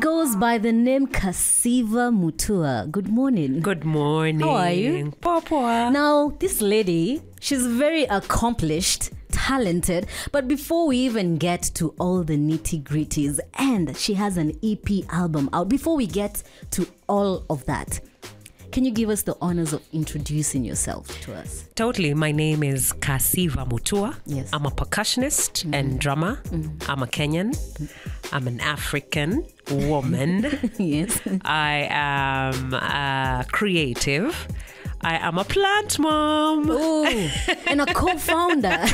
goes by the name Kasiva Mutua. Good morning. Good morning. How are you? Papua. Now, this lady, she's very accomplished, talented, but before we even get to all the nitty gritties, and she has an EP album out, before we get to all of that, can you give us the honors of introducing yourself to us? Totally. My name is Kasiva Mutua. Yes. I'm a percussionist mm -hmm. and drummer. Mm -hmm. I'm a Kenyan. Mm-hmm. I'm an African woman. yes. I am uh, creative. I am a plant mom. Ooh, and a co founder.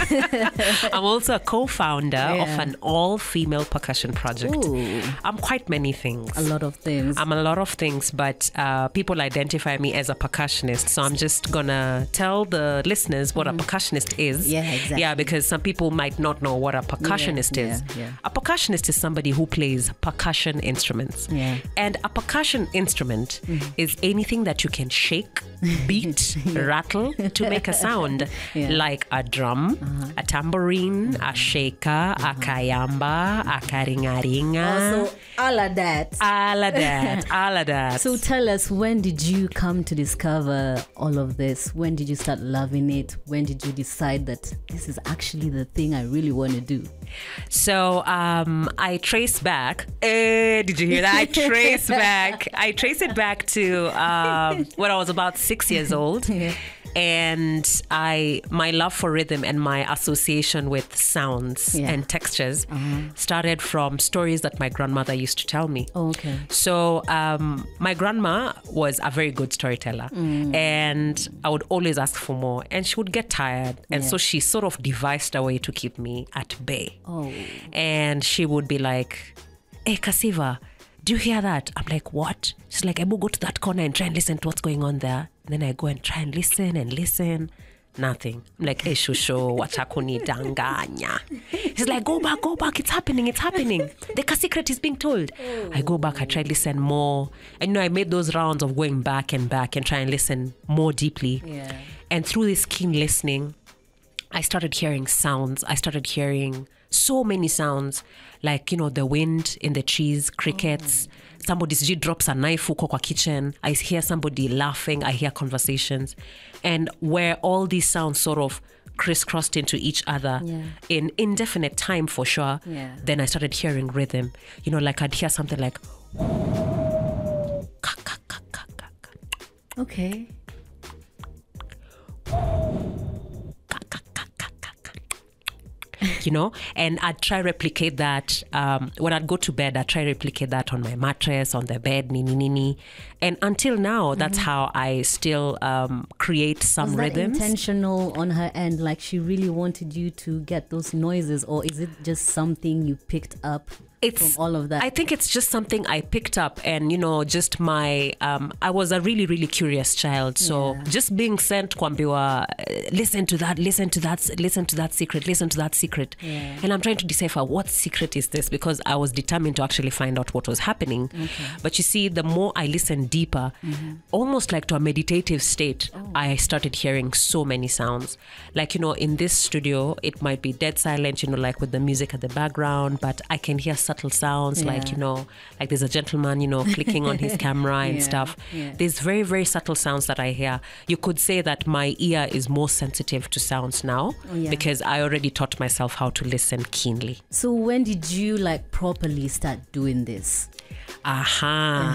I'm also a co founder yeah. of an all female percussion project. Ooh. I'm quite many things. A lot of things. I'm a lot of things, but uh, people identify me as a percussionist. So I'm just going to tell the listeners what mm. a mm-hmm. percussionist is. Yeah, exactly. Yeah, because some people might not know what a percussionist yeah, is. Yeah, a percussionist is somebody who plays percussion instruments. Yeah. And a percussion instrument mm. is anything that you can shake, beat, beat, rattle to make a sound yeah. like a drum, uh-huh. a tambourine, a shaker, uh-huh. a kayamba, a karingaringa. Also, all of that. All of that. all of that. So tell us, when did you come to discover all of this? When did you start loving it? When did you decide that this is actually the thing I really want to do? So um, I trace back. Uh, did you hear that? I trace back. I trace it back to um, when I was about six years years old. yeah. And I, my love for rhythm and my association with sounds yeah. and textures uh-huh. started from stories that my grandmother used to tell me. Oh, okay. So um, my grandma was a very good storyteller, mm. and I would always ask for more, and she would get tired, and yeah. so she sort of devised a way to keep me at bay. Oh. And she would be like, "Hey, Kasiva." Do you hear that? I'm like, What? She's like, I will go to that corner and try and listen to what's going on there. And then I go and try and listen and listen. Nothing. I'm like, Hey, shusho, wachakuni danganya. She's like, Go back, go back. It's happening, it's happening. The secret is being told. I go back, I try listen more. And you know, I made those rounds of going back and back and try and listen more deeply. Yeah. And through this keen listening, I started hearing sounds. I started hearing so many sounds like you know the wind in the trees crickets oh. somebody she drops a knife huko kwa kitchen i hear somebody laughing i hear conversations and where all these sounds sort of crisscrossed into each other yeah. in indefinite time for sure yeah. then i started hearing rhythm you know like i'd hear something like okay you know, and I'd try replicate that. Um, when I'd go to bed, I'd try replicate that on my mattress, on the bed, ni ni, And until now, mm-hmm. that's mm-hmm. how I still um, create some Was that rhythms. intentional on her end? Like she really wanted you to get those noises, or is it just something you picked up it's all of that i think it's just something i picked up and you know just my um, i was a really really curious child so yeah. just being sent kwambiwa uh, listen to that listen to that listen to that secret listen to that secret yeah. and i'm trying to decipher what secret is this because i was determined to actually find out what was happening okay. but you see the more i listened deeper mm-hmm. almost like to a meditative state oh. i started hearing so many sounds like you know in this studio it might be dead silent you know like with the music at the background but i can hear subtle sounds, yeah. like you know, like there's a gentleman, you know, clicking on his camera and yeah. stuff. Yeah. There's very very subtle sounds that I hear. You could say that my ear is more sensitive to sounds now oh, because I already taught myself how to listen keenly. So when did you like properly start doing this? Aha.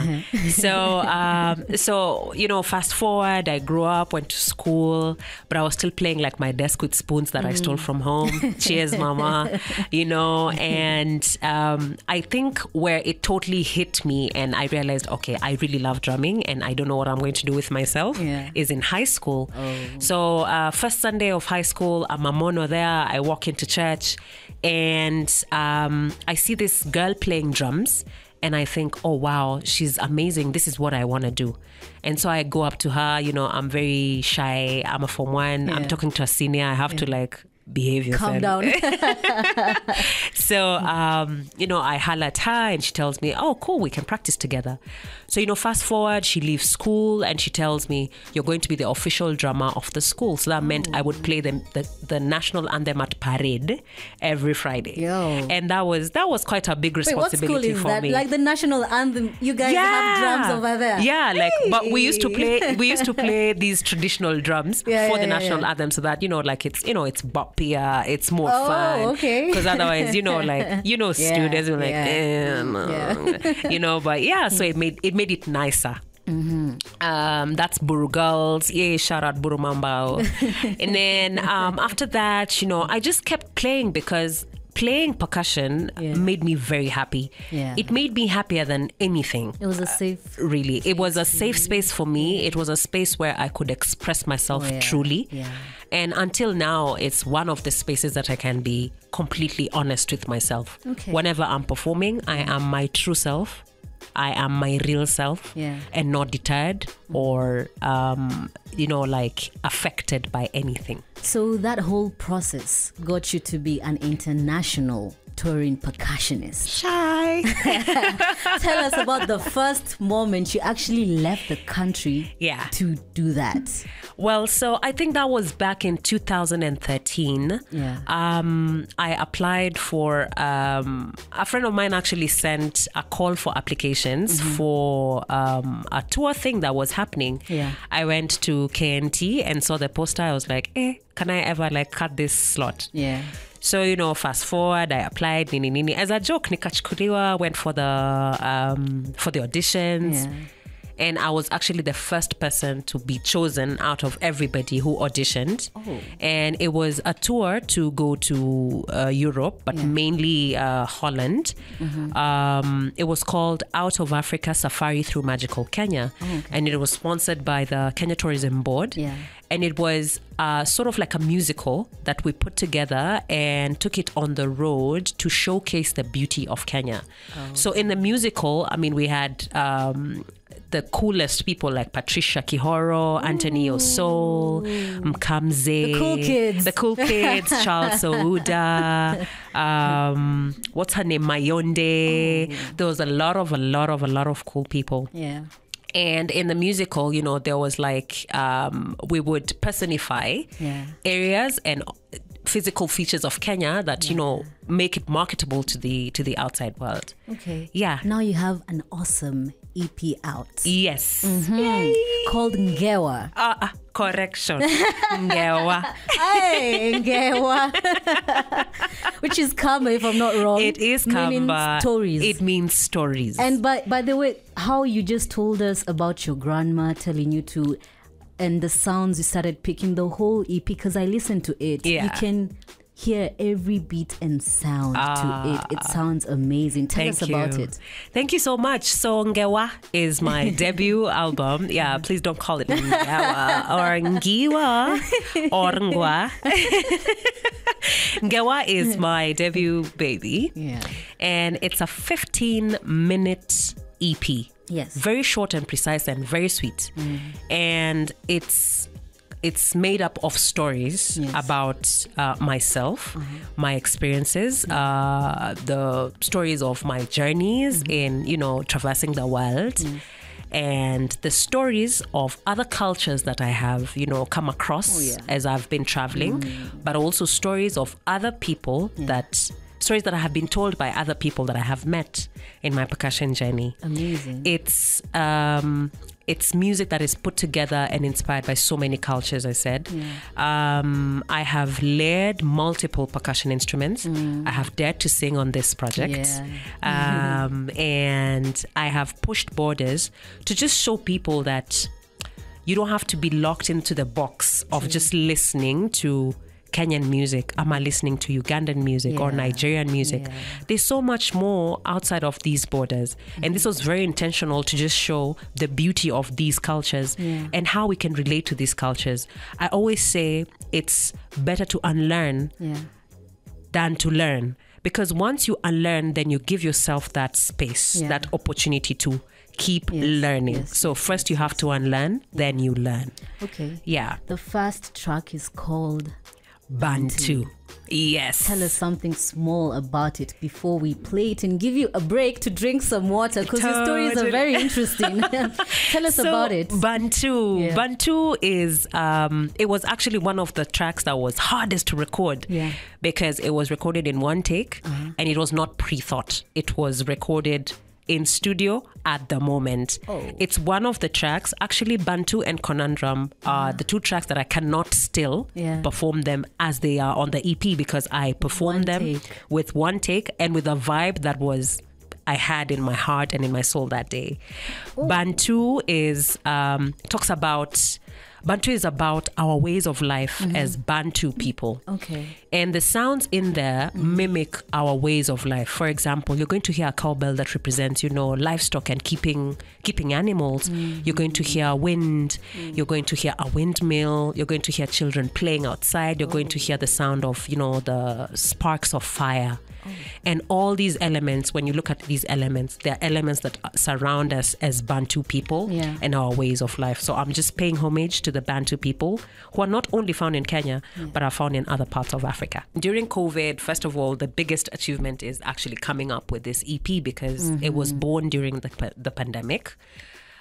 Uh-huh. Uh-huh. so, um, so you know, fast forward, I grew up, went to school, but I was still playing like my desk with spoons that mm. I stole from home. Cheers, mama. You know, and um, I think where it totally hit me, and I realized, okay, I really love drumming, and I don't know what I'm going to do with myself, yeah. is in high school. Oh. So, uh, first Sunday of high school, I'm a mono there. I walk into church, and um, I see this girl playing drums and I think, oh wow, she's amazing. This is what I want to do. And so I go up to her, you know, I'm very shy. I'm a form one. Yeah. I'm talking to a senior. I have yeah. to like behave yourself. Calm down. so, um, you know, I holler at her and she tells me, oh, cool, we can practice together. So, you know, fast forward, she leaves school and she tells me, you're going to be the official drummer of the school. So that oh. meant I would play the, the, the, national anthem at parade every Friday. Yo. And that was that was quite a big responsibility Wait, for that? me. Like the national anthem, you guys yeah. have drums over there. Yeah, hey. like, but we used to play, we used to play these traditional drums yeah, for yeah, the national anthem so that, you know, like it's, you know, it's bop it's more oh, fun. Okay. Because otherwise, you know, like you know, yeah, students were like, eh, yeah. Mm, um, you know. But yeah, so it made it made it nicer. Mm-hmm. Um, that's Buru Girls. Yeah, shout out Buru Mambao. and then um, after that, you know, I just kept playing because playing percussion yeah. made me very happy. Yeah. It made me happier than anything. It was a uh, safe. Uh, really. It was a safe space for me. It was a space where I could express myself oh, yeah. truly. Yeah. And until now, it's one of the spaces that I can be completely honest with myself. Okay. Whenever I'm performing, I am my true self. I am my real self yeah. and not deterred or, um, you know, like affected by anything. So that whole process got you to be an international touring percussionist. Shy. Tell us about the first moment you actually left the country yeah. to do that. Well, so I think that was back in 2013. Yeah. Um, I applied for, um, a friend of mine actually sent a call for applications mm-hmm. for um, a tour thing that was happening. Yeah. I went to KNT and saw the poster. I was like, eh, can I ever like cut this slot? Yeah so you know fast forward i applied nini nini as a joke nikachukuliwa went for the um, for the auditions yeah and I was actually the first person to be chosen out of everybody who auditioned. Oh. And it was a tour to go to uh, Europe, but yeah. mainly uh, Holland. Mm-hmm. Um, it was called Out of Africa Safari Through Magical Kenya, oh, okay. and it was sponsored by the Kenya Tourism Board. Yeah. And it was uh, sort of like a musical that we put together and took it on the road to showcase the beauty of Kenya. Oh. So, in the musical, I mean, we had um, the coolest people like Patricia Kihoro, Anthony Osol, Mkamze. The cool kids. The cool kids, Charles Ouda. Um, what's her name? Mayonde. Oh. There was a lot of, a lot of, a lot of cool people. Yeah and in the musical you know there was like um, we would personify yeah. areas and physical features of kenya that yeah. you know make it marketable to the to the outside world okay yeah now you have an awesome EP out. Yes. Mm-hmm. Called Ngewa. Uh, uh, correction. Ngewa. hey, Ngewa. Which is Kamba, if I'm not wrong. It is Kamba. stories. It means stories. And by, by the way, how you just told us about your grandma telling you to, and the sounds you started picking, the whole EP, because I listened to it. Yeah. You can hear every beat and sound ah, to it. It sounds amazing. Tell us about you. it. Thank you so much. So Ngewa is my debut album. Yeah, mm-hmm. please don't call it Ngewa or Ngiwa or Ngwa. Ngewa is mm. my debut baby. Yeah. And it's a 15 minute EP. Yes. Very short and precise and very sweet. Mm. And it's it's made up of stories yes. about uh, myself, mm-hmm. my experiences, mm-hmm. uh, the stories of my journeys mm-hmm. in you know traversing the world. Mm-hmm. And the stories of other cultures that I have, you know, come across oh, yeah. as I've been traveling, mm. but also stories of other people yeah. that stories that I have been told by other people that I have met in my percussion journey. Amazing. It's um, it's music that is put together and inspired by so many cultures. I said, um, I have layered multiple percussion instruments. Mm. I have dared to sing on this project, yeah. um, and I have pushed borders to just show people that you don't have to be locked into the box of just listening to Kenyan music? Am I listening to Ugandan music yeah. or Nigerian music? Yeah. There's so much more outside of these borders. Mm-hmm. And this was very intentional to just show the beauty of these cultures yeah. and how we can relate to these cultures. I always say it's better to unlearn than to learn. Because once you unlearn, then you give yourself that space, that opportunity to keep yes, learning. Yes, so first you have to unlearn, then you learn. Okay. Yeah. The first track is called Bantu. Yes. Tell us something small about it before we play it and give you a break to drink some water because totally. your stories are very interesting. Tell us so, about it. Bantu. Yeah. Bantu is, um, it was actually one of the tracks that was hardest to record yeah. because it was recorded in one take uh-huh. and it was not pre thought. It was recorded in studio at the moment. Oh. It's one of the tracks, actually, Bantu and Conundrum are mm. the two tracks that I cannot still yeah. perform them as they are on the EP because I performed one them take. with one take and with a vibe that was. I had in my heart and in my soul that day. Ooh. Bantu is um, talks about Bantu is about our ways of life mm-hmm. as Bantu people. Okay. And the sounds in there mm-hmm. mimic our ways of life. For example, you're going to hear a cowbell that represents, you know, livestock and keeping keeping animals. Mm-hmm. You're going to hear wind. Mm-hmm. You're going to hear a windmill. You're going to hear children playing outside. You're oh. going to hear the sound of, you know, the sparks of fire. Oh. And all these elements, when you look at these elements, they're elements that surround us as Bantu people yeah. and our ways of life. So I'm just paying homage to the Bantu people who are not only found in Kenya, yeah. but are found in other parts of Africa. During COVID, first of all, the biggest achievement is actually coming up with this EP because mm-hmm. it was born during the, the pandemic.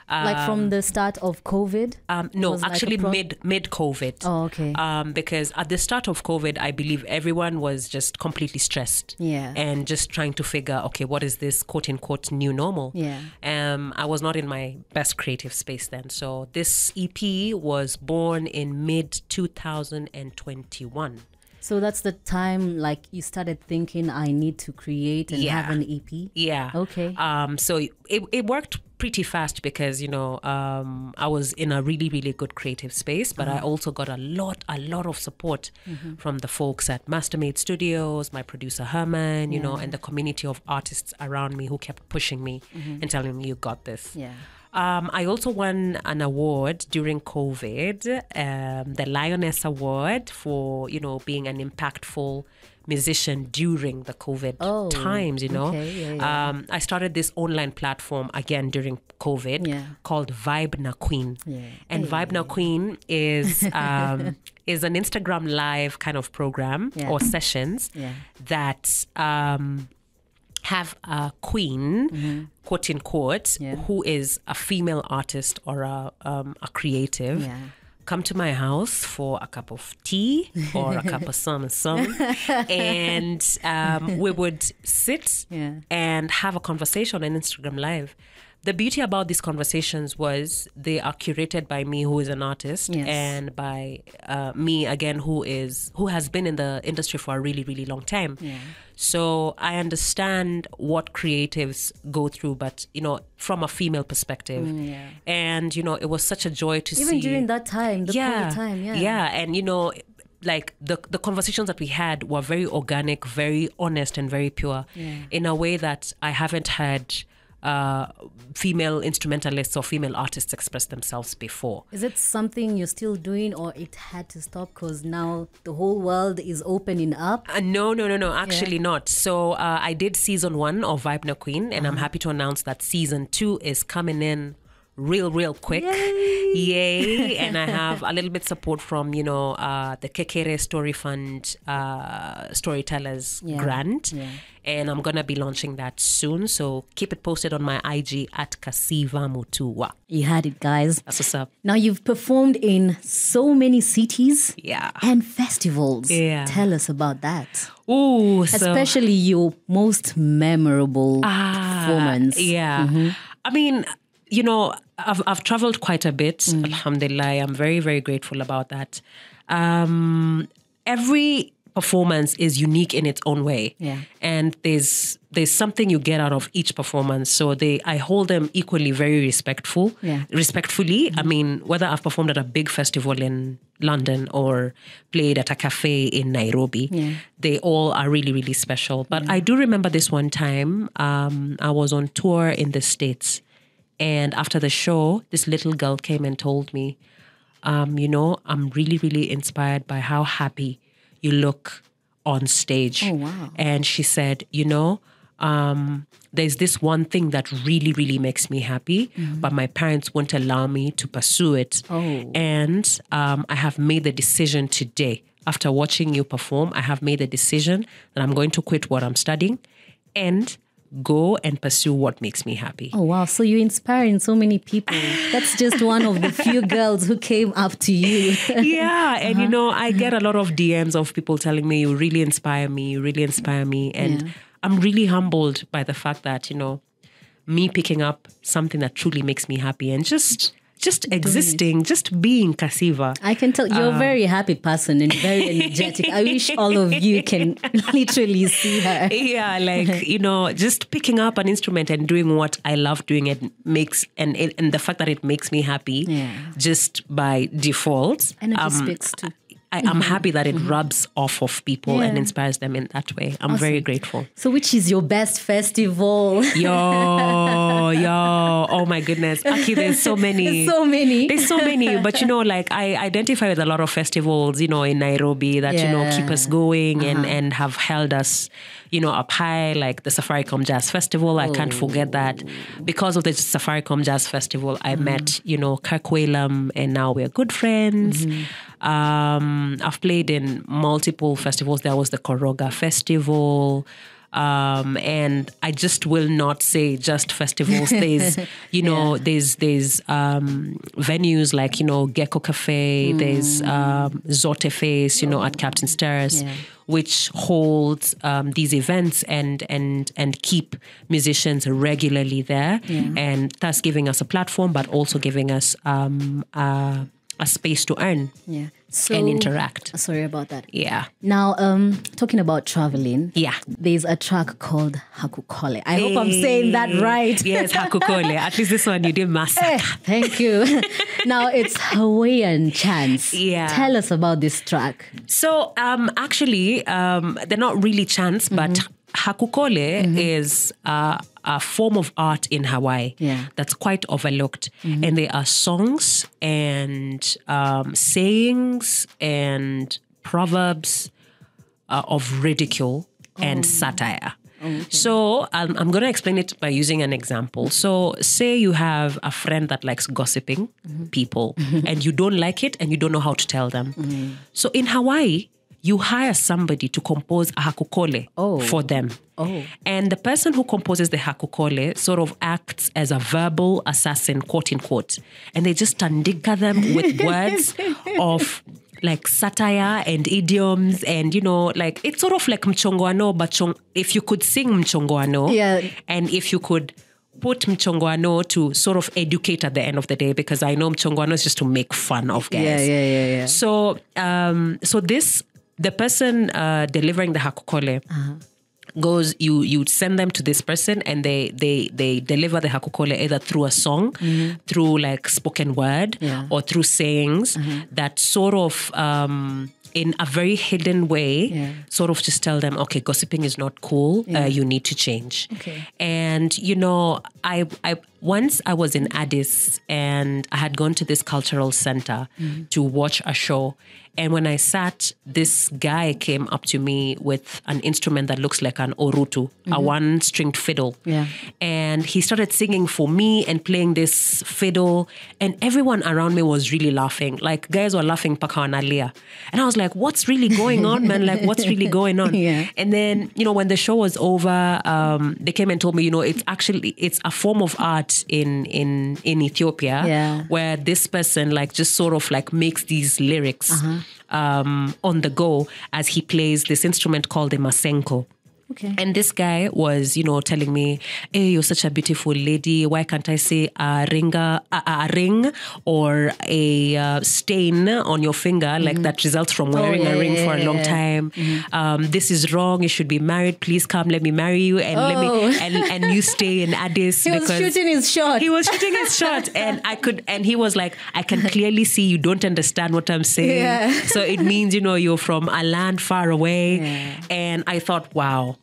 Um, like from um, the start of COVID? Um, no, actually like mid mid COVID. Oh, okay. Um, because at the start of COVID, I believe everyone was just completely stressed. Yeah. And just trying to figure, okay, what is this quote unquote new normal? Yeah. Um, I was not in my best creative space then, so this EP was born in mid 2021. So that's the time like you started thinking I need to create and yeah. have an EP. Yeah. Okay. Um so it, it worked pretty fast because you know um, I was in a really really good creative space, but mm-hmm. I also got a lot a lot of support mm-hmm. from the folks at Mastermade Studios, my producer Herman, you know, and the community of artists around me who kept pushing me mm-hmm. and telling me you got this. Yeah. Um, I also won an award during COVID, um, the Lioness Award for you know being an impactful musician during the COVID oh, times, you know. Okay, yeah, yeah. Um, I started this online platform again during COVID yeah. called Vibe Na Queen. And Vibe Na Queen is um, is an Instagram live kind of program or sessions that um, have a queen, mm-hmm. quote unquote, yeah. who is a female artist or a, um, a creative. Yeah come to my house for a cup of tea or a cup of some some and um, we would sit yeah. and have a conversation on instagram live the beauty about these conversations was they are curated by me who is an artist yes. and by uh, me again who is who has been in the industry for a really really long time yeah. so i understand what creatives go through but you know from a female perspective mm, yeah. and you know it was such a joy to even see even during that time the yeah, time yeah yeah and you know like the the conversations that we had were very organic, very honest, and very pure, yeah. in a way that I haven't had female instrumentalists or female artists express themselves before. Is it something you're still doing, or it had to stop because now the whole world is opening up? Uh, no, no, no, no. Actually, yeah. not. So uh, I did season one of Vibe No Queen, and uh-huh. I'm happy to announce that season two is coming in real, real quick. Yay! Yay. and I have a little bit support from, you know, uh, the Kekere Story Fund uh, Storytellers yeah. Grant. Yeah. And I'm going to be launching that soon. So keep it posted on my IG at Kasiva Mutua. You had it, guys. That's what's up. Now, you've performed in so many cities yeah. and festivals. Yeah. Tell us about that. Oh, Especially so... your most memorable ah, performance. Yeah. Mm-hmm. I mean, you know, I've, I've traveled quite a bit. Mm. Alhamdulillah, I'm very, very grateful about that. Um, every performance is unique in its own way. Yeah. And there's there's something you get out of each performance. So they I hold them equally very respectful. Yeah. Respectfully. mm I mean, whether I've performed at a big festival in London or played at a cafe in Nairobi, yeah. they all are really, really special. But yeah. I do remember this one time. Um, I was on tour in the States and after the show, this little girl came and told me, um, you know, I'm really, really inspired by how happy you look on stage. Oh, wow. And she said, you know, um, there's this one thing that really, really makes me happy, mm-hmm. but my parents won't allow me to pursue it. Oh. And um, I have made the decision today, after watching you perform, I have made the decision that I'm going to quit what I'm studying and go and pursue what makes me happy. Oh, wow. So you're inspiring so many people. That's just one of the few girls who came up to you. yeah. And, uh-huh. you know, I get a lot of DMs of people telling me, you really inspire me, you really inspire me. And yeah. I'm really humbled by the fact that, you know, me picking up something that truly makes me happy and just just existing, just being Kasiva. I can tell you're um, a very happy person and very energetic. I wish all of you can literally see her. Yeah, like you know, just picking up an instrument and doing what I love doing it makes and and the fact that it makes me happy yeah. just by default. And it um, speaks to I, am mm-hmm. happy that it mm-hmm. rubs off of people yeah. and inspires them in that way. I'm awesome. very grateful. So, which is your best festival? Yo, yo, oh my goodness, Aki, there's so many, there's so many, there's so many. But you know, like I identify with a lot of festivals, you know, in Nairobi that yeah. you know keep us going uh-huh. and and have held us you know, up high, like the Safaricom Jazz Festival. I can't mm. forget that. Because of the Safaricom Jazz Festival, I mm met, you know, Kirk Whalum, and now we're good friends. Mm-hmm. Um, I've played in multiple festivals. There was the Koroga Festival. Um, and I just will not say just festivals. There's, you know, yeah. there's there's um, venues like you know Gecko Cafe. Mm. There's um, Face, you know, at Captain's Stairs, Yeah which holds um, these events and and and keep musicians regularly there, yeah. and thus giving us a platform, but also giving us um, a space to earn. Yeah so, and interact. Sorry about that. Yeah. Now, um, talking about traveling. Yeah. There's a track called Hakukole. I hey. hope I'm saying that right. Yes, Hakukole. At least this one you did master. Eh, hey, thank you. now it's Hawaiian chants. Yeah. Tell us about this track. So, um, actually, um, they're not really chants, but mm-hmm hakukole mm-hmm. is a form of art in Hawaii yeah. that's quite overlooked. Mm-hmm. And there are songs and um, sayings and proverbs uh, of ridicule oh. and satire. Oh, okay. So um, I'm going to explain it by using an example. So say you have a friend that likes gossiping mm-hmm. people and you don't like it and you don't know how to tell them. Mm-hmm. So in Hawaii, you hire somebody to compose a hakukole oh. for them. Oh. And the person who composes the hakukole sort of acts as a verbal assassin, quote unquote. And they just tandika them with words of like satire and idioms and you know like it's sort of like mchongoano but chong- if you could sing mchongoano yeah. and if you could put mchongoano to sort of educate at the end of the day because I know mchongoano is just to make fun of guys. Yeah, yeah, yeah, yeah. So, um, so this the person uh, delivering the hakukole uh-huh. goes you you send them to this person and they they they deliver the hakukole either through a song mm-hmm. through like spoken word yeah. or through sayings mm-hmm. that sort of um, in a very hidden way, yeah. sort of just tell them, okay, gossiping is not cool. Uh, yeah. Uh, you need to change. Okay. And you know, I I once I was in Addis and I had gone to this cultural center mm-hmm. to watch a show. And when I sat, this guy came up to me with an instrument that looks like an orutu, mm-hmm. a one stringed fiddle. Yeah. And he started singing for me and playing this fiddle. And everyone around me was really laughing. Like guys were laughing pakawanalia. And I was like, what's really going on, man? Like, what's really going on? Yeah. And then, you know, when the show was over, um, they came and told me, you know, it's actually, it's a form of art in in in Ethiopia, yeah. where this person like just sort of like makes these lyrics uh-huh. um, on the go as he plays this instrument called a masenko. Okay. And this guy was, you know, telling me, "Hey, you're such a beautiful lady. Why can't I see a ring, a, a ring or a uh, stain on your finger mm-hmm. like that results from oh, wearing oh, yeah, a ring yeah, for a long time? Mm-hmm. Um, this is wrong. You should be married. Please come, let me marry you, and oh. let me oh. and, and you stay in Addis." he was shooting his shot. He was shooting his shot, and I could, and he was like, "I can clearly see you don't understand what I'm saying. Yeah. So it means you know you're from a land far away." And I thought, wow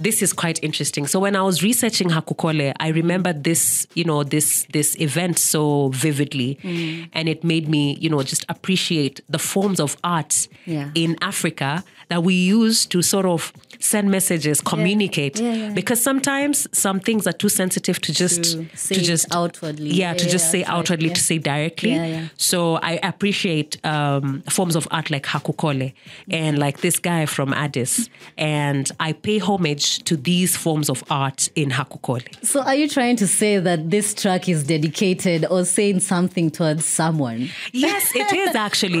this is quite interesting. So when I was researching Hakukole, I remembered this, you know, this this event so vividly, mm. and it made me, you know, just appreciate the forms of art yeah. in Africa that we use to sort of send messages, communicate. Yeah. Yeah, yeah. Because sometimes some things are too sensitive to just to, to just outwardly. Yeah, to just say outwardly, to say directly. So I appreciate um, forms of art like Hakukole and like this guy from Addis. and I pay homage to these forms of art in Hakukole. So are you trying to say that this track is dedicated or saying something towards someone? Yes, it is actually.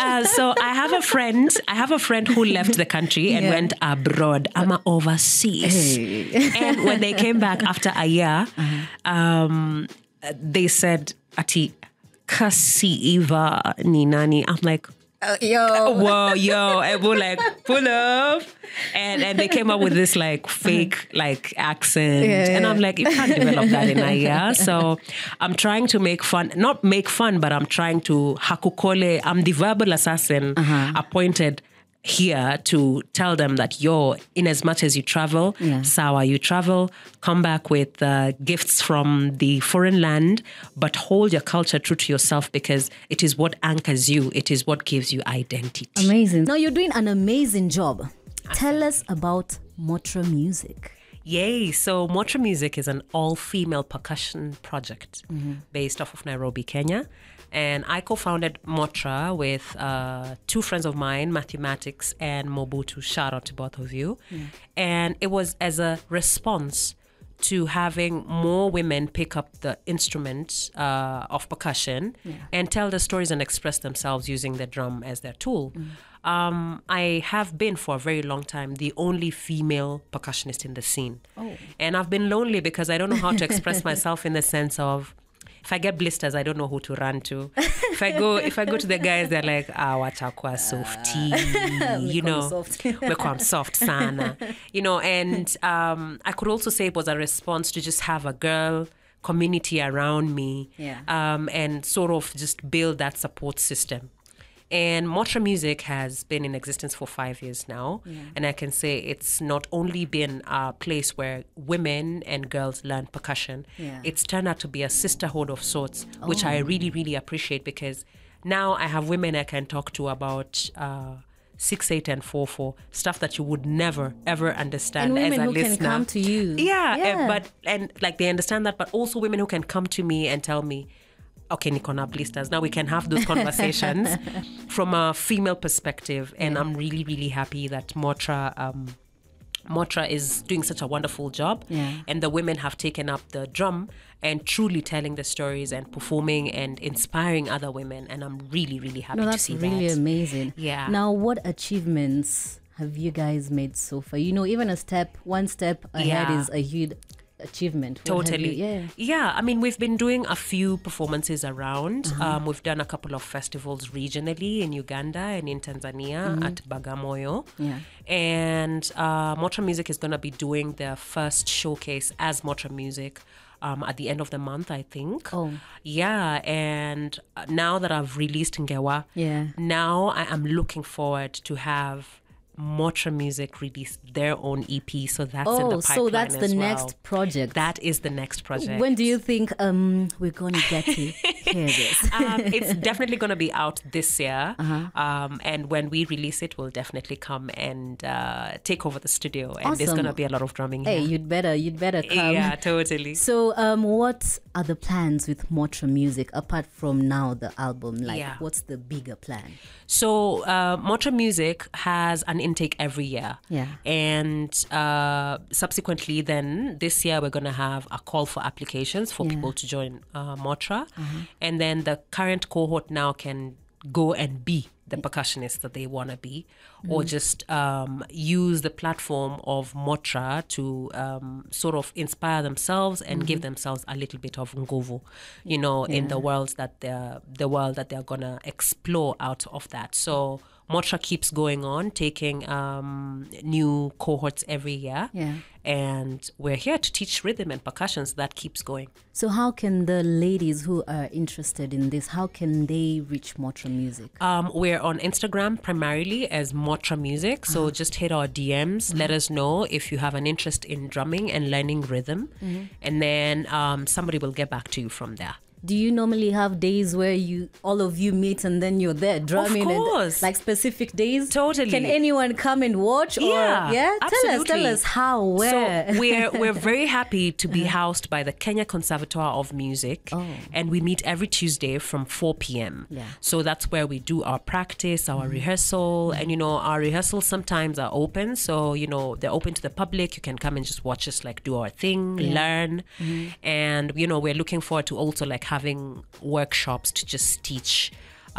uh, so I have a friend. I have a friend who left the country and went out abroad. I'm overseas. Hey. and when they came back after a year, uh-huh. um, they said, Ati, kasi Eva ni nani. I'm like, uh, yo whoa yo and we're like pull up and and they came up with this like uh-huh. fake like accent yeah, and yeah. i'm like you can't develop that in a year so i'm trying to make fun not make fun but i'm trying to hakukole i'm the verbal assassin uh-huh. appointed here to tell them that you're in as much as you travel yeah. sawa you travel come back with uh, gifts from the foreign land but hold your culture true to yourself because it is what anchors you it is what gives you identity amazing now you're doing an amazing job tell us about motra music Yay! So Motra Music is an all-female percussion project mm-hmm. based off of Nairobi, Kenya. And I co founded Motra with uh, two friends of mine, Mathematics and Mobutu. Shout out to both of you. Mm. And it was as a response to having more women pick up the instrument uh, of percussion yeah. and tell their stories and express themselves using the drum as their tool. Mm. Um, I have been for a very long time the only female percussionist in the scene. Oh. And I've been lonely because I don't know how to express myself in the sense of if I get blisters, I don't know who to run to. If I go, if I go to the guys, they're like, ah, wachakwa softy, you know, soft. I'm soft sana, you know. And um, I could also say it was a response to just have a girl community around me, yeah. um, and sort of just build that support system. And Motra Music has been in existence for five years now. Yeah. And I can say it's not only been a place where women and girls learn percussion, yeah. it's turned out to be a sisterhood of sorts, oh. which I oh. really, really appreciate because now I have women I can talk to about. Uh, six, eight, and four, four stuff that you would never ever understand and women as a who listener. Can come to you, yeah, yeah. but and like they understand that, but also women who can come to me and tell me, okay, Nikona blisters. Now we can have those conversations from a female perspective. And yeah. I'm really, really happy that Motra. Um, Motra is doing such a wonderful job, yeah. and the women have taken up the drum and truly telling the stories and performing and inspiring other women. And I'm really, really happy no, to see really that. That's really amazing. Yeah. Now, what achievements have you guys made so far? You know, even a step, one step ahead yeah. is a huge achievement. Totally. You, yeah. Yeah. I mean, we've been doing a few performances around. Mm-hmm. Um, we've done a couple of festivals regionally in Uganda and in Tanzania mm-hmm. at Bagamoyo. Yeah. And uh, Motra Music is going to be doing their first showcase as Motra Music. Um, at the end of the month, I think. Oh. Yeah. And uh, now that I've released Ngewa, yeah. now I am looking forward to have Motra Music released their own EP, so that's oh, in the oh, pipeline so that's the next project. That is the next project. When do you think um, we're going to get to hear this? um, it's definitely going to be out this year, uh-huh. um, and when we release it, we'll definitely come and uh, take over the studio. And awesome. there's going to be a lot of drumming. Hey, here. you'd better, you'd better come. Yeah, totally. So, um, what are the plans with Motra Music apart from now the album? Like, yeah. what's the bigger plan? So, uh, Motra Music has an intake every year. Yeah. And uh, subsequently, then this year, we're going to have a call for applications for yeah. people to join uh, Motra. Mm-hmm. And then the current cohort now can go and be the percussionist that they want to be, mm. or just um, use the platform of Motra to um, sort of inspire themselves and mm-hmm. give themselves a little bit of ngovo, you know, yeah. in the worlds that they're the world that they're gonna explore out of that. So Motra keeps going on, taking um, new cohorts every year. Yeah. And we're here to teach rhythm and percussions that keeps going. So, how can the ladies who are interested in this, how can they reach Motra Music? Um, we're on Instagram primarily as Motra Music. So, uh-huh. just hit our DMs. Mm-hmm. Let uh-huh. us know if you have an interest in drumming and learning rhythm. Mm-hmm. And then um, somebody will get back to you from there do you normally have days where you all of you meet and then you're there drumming? Of course. And, like specific days. Totally. Can anyone come and watch? Yeah. Or, yeah. Absolutely. Tell us. Tell us how. Where. So we're we're very happy to be uh-huh. housed by the Kenya Conservatoire of Music, oh. and we meet every Tuesday from 4 p.m. Yeah. So that's where we do our practice, our mm. rehearsal, and you know our rehearsals sometimes are open, so you know they're open to the public. You can come and just watch us, like do our thing, yeah. learn, mm. and you know we're looking forward to also like having workshops to just teach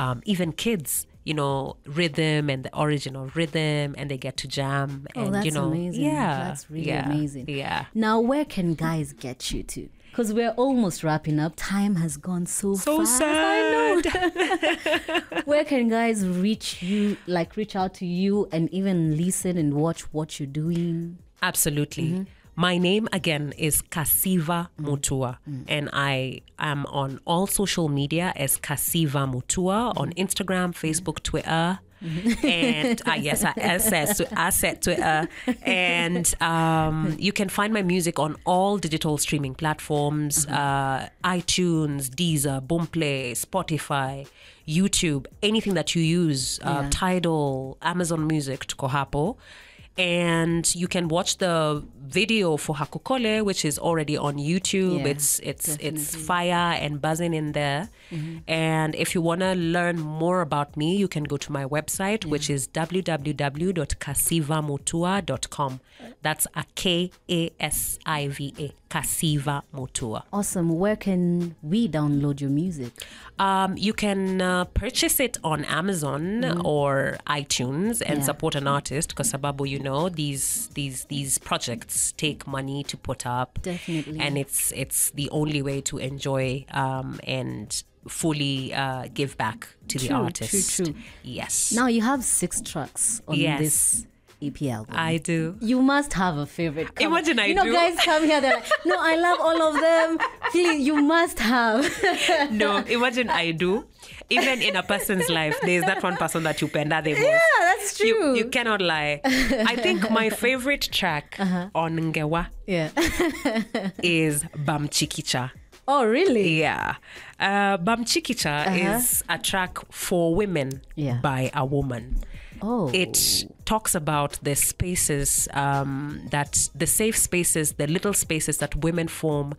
um, even kids you know rhythm and the origin of rhythm and they get to jam oh, and you know amazing. yeah that's really yeah, amazing yeah now where can guys get you to because we're almost wrapping up time has gone so, so fast sad. i know where can guys reach you like reach out to you and even listen and watch what you're doing absolutely mm -hmm. My name again is Kasiva Mutua, mm. and I am on all social media as Kasiva Mutua on mm-hmm. Instagram, mm-hmm. Facebook, Twitter. Mm-hmm. and uh, yes, I access to asset Twitter, and um, you can find my music on all digital streaming platforms: mm-hmm. uh, iTunes, Deezer, Boomplay, Spotify, YouTube, anything that you use, uh, yeah. Tidal, Amazon Music, hapo and you can watch the video for Hakukole, which is already on YouTube. Yeah, it's it's definitely. it's fire and buzzing in there. Mm-hmm. And if you want to learn more about me, you can go to my website, yeah. which is www.kasivamotua.com. That's a K A S I V A, Kasiva Motua. Awesome. Where can we download your music? Um, you can uh, purchase it on Amazon mm-hmm. or iTunes and yeah. support an artist because Sababu, you know these these these projects take money to put up definitely and it's it's the only way to enjoy um, and fully uh, give back to true, the artist. True, true. Yes. Now you have six tracks on yes. this EPL. I do. You must have a favorite. Come Imagine on. I you know, do. guys come here. They're like, no, I love all of them. Please, you must have. no, imagine I do. Even in a person's life, there is that one person that you penda the most. Yeah, that's true. You, you, cannot lie. I think my favorite track uh-huh. on Ngewa yeah. is Bam Chikicha. Oh, really? Yeah. Uh, Bam Chikicha uh-huh. is a track for women yeah. by a woman. Oh. It talks about the spaces um, that the safe spaces, the little spaces that women form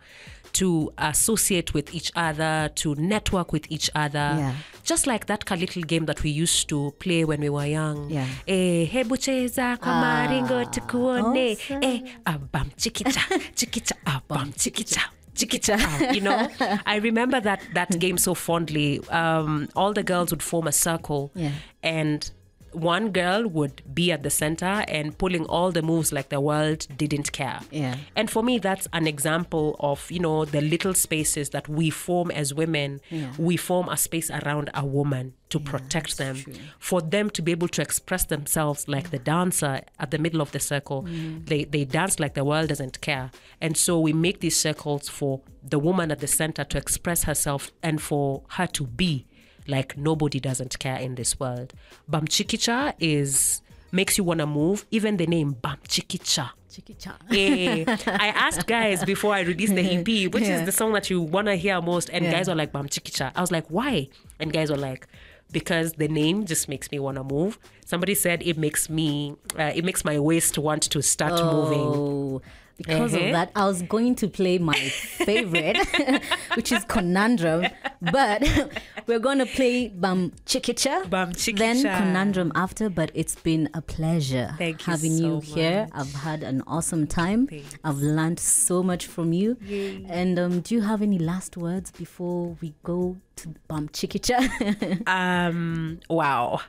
to associate with each other, to network with each other. Yeah. Just like that little game that we used to play when we were young. Yeah. Eh, hebu cheza kwa ah. maringo Awesome. Eh, abam chikicha, chikicha, abam chikicha. Chikicha. you know, I remember that that game so fondly. Um, all the girls would form a circle, yeah. and one girl would be at the center and pulling all the moves like the world didn't care. Yeah. And for me, that's an example of, you know, the little spaces that we form as women. Yeah. We form a space around a woman to yeah, protect them, true. for them to be able to express themselves like yeah. the dancer at the middle of the circle. Mm. They, they dance like the world doesn't care. And so we make these circles for the woman at the center to express herself and for her to be like nobody doesn't care in this world. Bamchikicha is makes you want to move. Even the name Bamchikicha. Chikicha. Hey, eh, I asked guys before I released the EP, which yeah. is the song that you want to hear most. And yeah. guys were like, Bamchikicha. I was like, why? And guys were like, because the name just makes me want to move. Somebody said it makes me, uh, it makes my waist want to start oh. moving because mm-hmm. of uh-huh. that, I was going to play my favorite, which is Conundrum, but we're going to play Bam Chikicha, Bam Chikicha, then Conundrum after. But it's been a pleasure Thank having you, so you much. here. I've had an awesome time. Thanks. I've learned so much from you. Yay. And um, do you have any last words before we go to Bam Chikicha? um, wow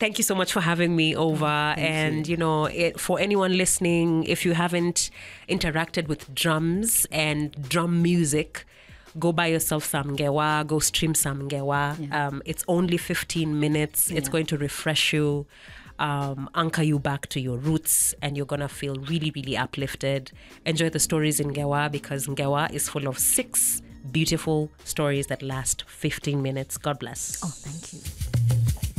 thank you so much for having me over. Oh, and, you, you know, it, for anyone listening, if you haven't interacted with drums and drum music, go buy yourself some Gawa, go stream some Gawa. Yeah. Um, it's only 15 minutes, yeah. it's going to refresh you. Um, anchor you back to your roots and you're going to feel really, really uplifted. Enjoy the stories in Gawa because Gawa is full of six beautiful stories that last 15 minutes. God bless. Oh, thank you.